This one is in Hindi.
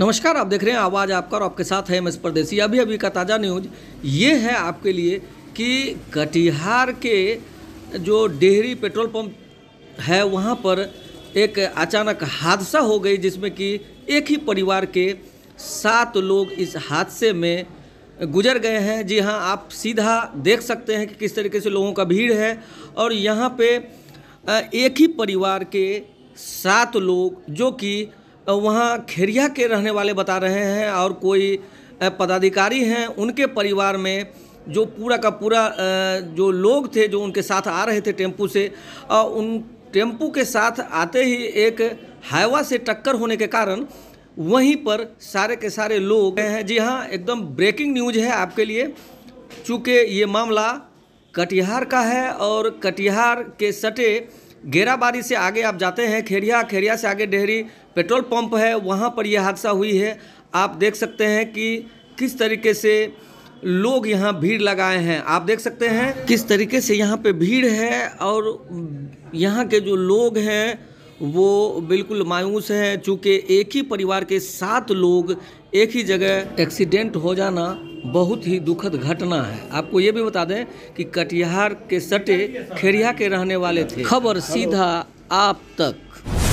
नमस्कार आप देख रहे हैं आवाज़ आपका और आपके साथ है एम एस परदेसी अभी अभी का ताज़ा न्यूज ये है आपके लिए कि कटिहार के जो डेहरी पेट्रोल पंप है वहाँ पर एक अचानक हादसा हो गई जिसमें कि एक ही परिवार के सात लोग इस हादसे में गुजर गए हैं जी हाँ आप सीधा देख सकते हैं कि किस तरीके से लोगों का भीड़ है और यहाँ पे एक ही परिवार के सात लोग जो कि वहाँ खेरिया के रहने वाले बता रहे हैं और कोई पदाधिकारी हैं उनके परिवार में जो पूरा का पूरा जो लोग थे जो उनके साथ आ रहे थे टेम्पू से और उन टेम्पू के साथ आते ही एक हाईवा से टक्कर होने के कारण वहीं पर सारे के सारे लोग हैं जी हाँ एकदम ब्रेकिंग न्यूज है आपके लिए चूँकि ये मामला कटिहार का है और कटिहार के सटे गेराबारी से आगे आप जाते हैं खेरिया खेरिया से आगे डेहरी पेट्रोल पंप है वहाँ पर यह हादसा हुई है आप देख सकते हैं कि किस तरीके से लोग यहाँ भीड़ लगाए हैं आप देख सकते हैं किस तरीके से यहाँ पे भीड़ है और यहाँ के जो लोग हैं वो बिल्कुल मायूस हैं चूँकि एक ही परिवार के सात लोग एक ही जगह एक्सीडेंट हो जाना बहुत ही दुखद घटना है आपको ये भी बता दें कि कटिहार के सटे खेरिया के रहने वाले थे खबर सीधा आप तक